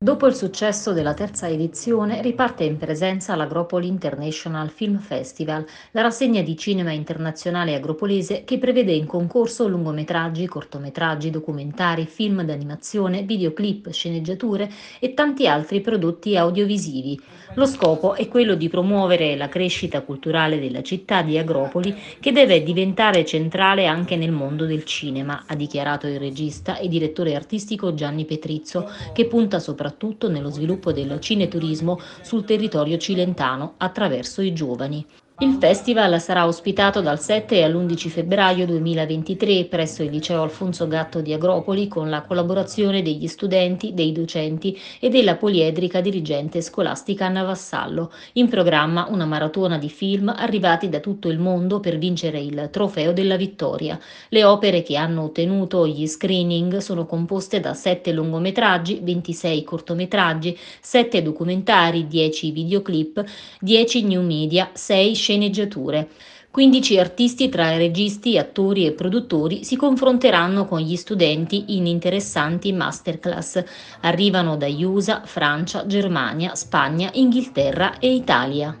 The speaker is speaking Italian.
Dopo il successo della terza edizione riparte in presenza l'Agropoli International Film Festival, la rassegna di cinema internazionale agropolese che prevede in concorso lungometraggi, cortometraggi, documentari, film d'animazione, videoclip, sceneggiature e tanti altri prodotti audiovisivi. Lo scopo è quello di promuovere la crescita culturale della città di Agropoli che deve diventare centrale anche nel mondo del cinema, ha dichiarato il regista e direttore artistico Gianni Petrizzo, che punta soprattutto soprattutto nello sviluppo del cineturismo sul territorio cilentano attraverso i giovani. Il festival sarà ospitato dal 7 all'11 febbraio 2023 presso il liceo Alfonso Gatto di Agropoli con la collaborazione degli studenti, dei docenti e della poliedrica dirigente scolastica Anna Vassallo. In programma una maratona di film arrivati da tutto il mondo per vincere il trofeo della vittoria. Le opere che hanno ottenuto gli screening sono composte da 7 lungometraggi, 26 cortometraggi, 7 documentari, 10 videoclip, 10 new media, 6 sceneggiature. 15 artisti tra registi, attori e produttori si confronteranno con gli studenti in interessanti masterclass. Arrivano da USA, Francia, Germania, Spagna, Inghilterra e Italia.